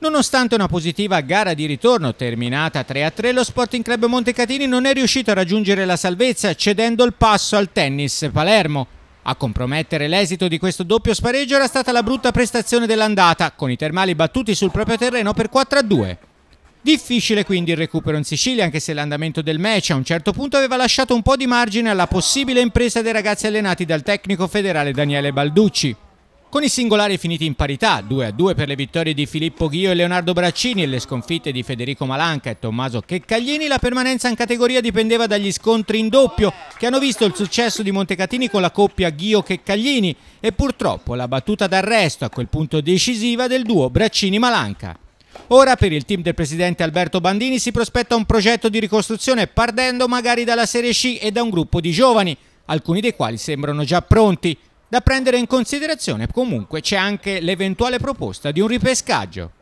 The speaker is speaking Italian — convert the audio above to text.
Nonostante una positiva gara di ritorno terminata 3-3, lo Sporting Club Montecatini non è riuscito a raggiungere la salvezza cedendo il passo al tennis Palermo. A compromettere l'esito di questo doppio spareggio era stata la brutta prestazione dell'andata, con i termali battuti sul proprio terreno per 4-2. Difficile quindi il recupero in Sicilia, anche se l'andamento del match a un certo punto aveva lasciato un po' di margine alla possibile impresa dei ragazzi allenati dal tecnico federale Daniele Balducci. Con i singolari finiti in parità, 2 a 2 per le vittorie di Filippo Ghio e Leonardo Braccini e le sconfitte di Federico Malanca e Tommaso Checcaglini, la permanenza in categoria dipendeva dagli scontri in doppio che hanno visto il successo di Montecatini con la coppia Ghio-Checcaglini e purtroppo la battuta d'arresto a quel punto decisiva del duo Braccini-Malanca. Ora per il team del presidente Alberto Bandini si prospetta un progetto di ricostruzione partendo magari dalla Serie C e da un gruppo di giovani, alcuni dei quali sembrano già pronti, da prendere in considerazione comunque c'è anche l'eventuale proposta di un ripescaggio.